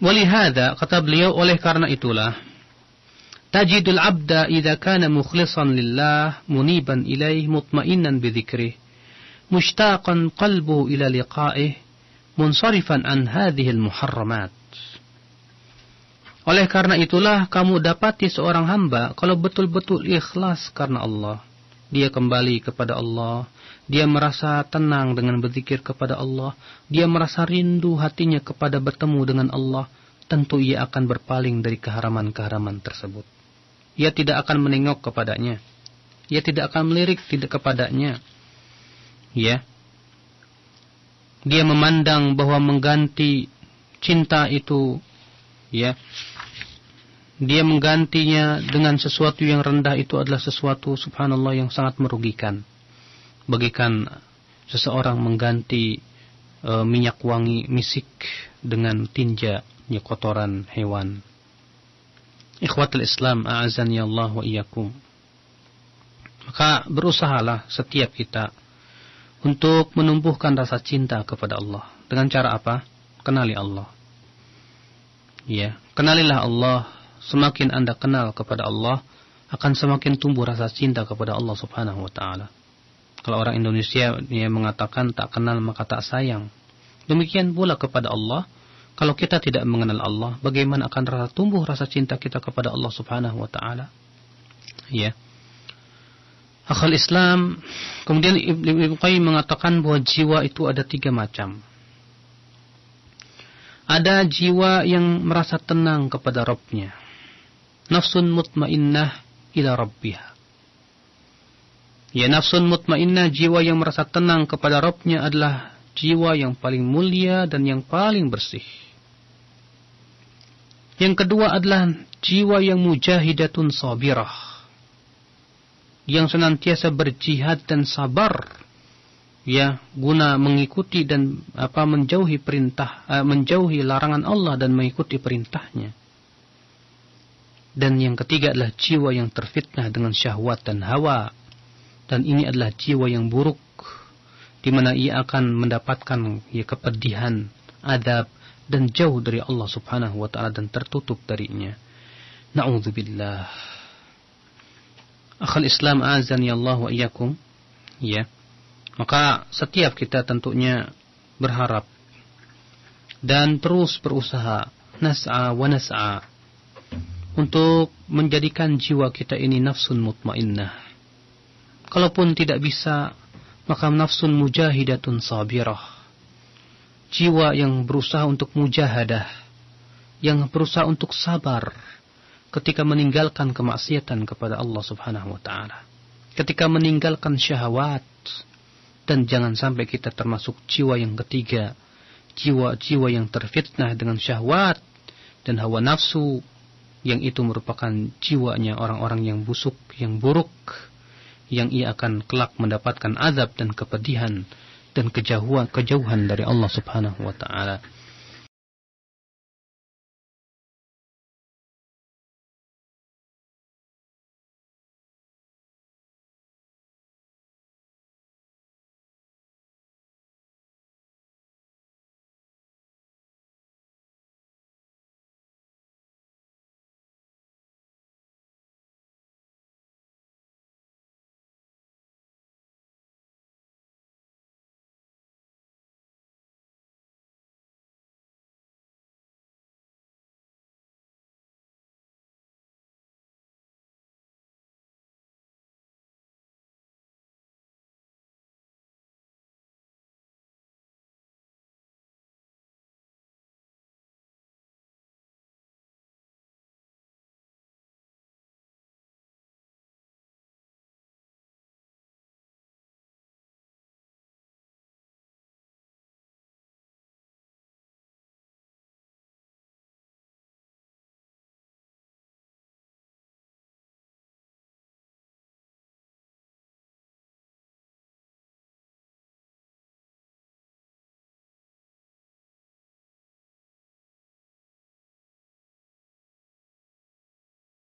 Walihada kata beliau oleh karena itulah tajidul abda idza kana mukhlishan lillah muniban ilaih mutmainan bidzikri mushtaqan qalbuhu ila liqa'ih munsarifan an hadhil muharramat oleh karena itulah kamu dapati seorang hamba kalau betul-betul ikhlas karena Allah dia kembali kepada Allah. Dia merasa tenang dengan berzikir kepada Allah. Dia merasa rindu hatinya kepada bertemu dengan Allah. Tentu ia akan berpaling dari keharaman-keharaman tersebut. Ia tidak akan menengok kepadanya. Ia tidak akan melirik tidak kepadanya. Ya. Dia memandang bahwa mengganti cinta itu ya dia menggantinya dengan sesuatu yang rendah itu adalah sesuatu subhanallah yang sangat merugikan. Bagikan seseorang mengganti e, minyak wangi misik dengan tinja nyekotoran kotoran hewan. Ikhwatul Islam a'azani Allah wa iyyakum. Maka berusahalah setiap kita untuk menumbuhkan rasa cinta kepada Allah. Dengan cara apa? Kenali Allah. Ya, kenalilah Allah semakin Anda kenal kepada Allah, akan semakin tumbuh rasa cinta kepada Allah Subhanahu wa taala. Kalau orang Indonesia dia mengatakan tak kenal maka tak sayang. Demikian pula kepada Allah, kalau kita tidak mengenal Allah, bagaimana akan rasa tumbuh rasa cinta kita kepada Allah Subhanahu wa taala? Ya. Akhal Islam, kemudian Ibnu Qayyim mengatakan bahwa jiwa itu ada tiga macam. Ada jiwa yang merasa tenang kepada Robnya nafsun mutmainnah ila rabbiha. Ya nafsun mutmainnah jiwa yang merasa tenang kepada Rabbnya adalah jiwa yang paling mulia dan yang paling bersih. Yang kedua adalah jiwa yang mujahidatun sabirah. Yang senantiasa berjihad dan sabar. Ya, guna mengikuti dan apa menjauhi perintah, eh, menjauhi larangan Allah dan mengikuti perintahnya. Dan yang ketiga adalah jiwa yang terfitnah dengan syahwat dan hawa. Dan ini adalah jiwa yang buruk, di mana ia akan mendapatkan ya, kepedihan, adab, dan jauh dari Allah subhanahu wa ta'ala dan tertutup darinya. Na'udzubillah. Akhal Islam ya Allah wa iyakum. Ya. Maka setiap kita tentunya berharap dan terus berusaha nas'a wa nas'a untuk menjadikan jiwa kita ini nafsun mutmainnah. Kalaupun tidak bisa, maka nafsun mujahidatun sabirah. Jiwa yang berusaha untuk mujahadah, yang berusaha untuk sabar ketika meninggalkan kemaksiatan kepada Allah Subhanahu wa taala. Ketika meninggalkan syahwat dan jangan sampai kita termasuk jiwa yang ketiga, jiwa-jiwa yang terfitnah dengan syahwat dan hawa nafsu yang itu merupakan jiwanya orang-orang yang busuk, yang buruk, yang ia akan kelak mendapatkan azab dan kepedihan dan kejauhan kejauhan dari Allah Subhanahu wa taala.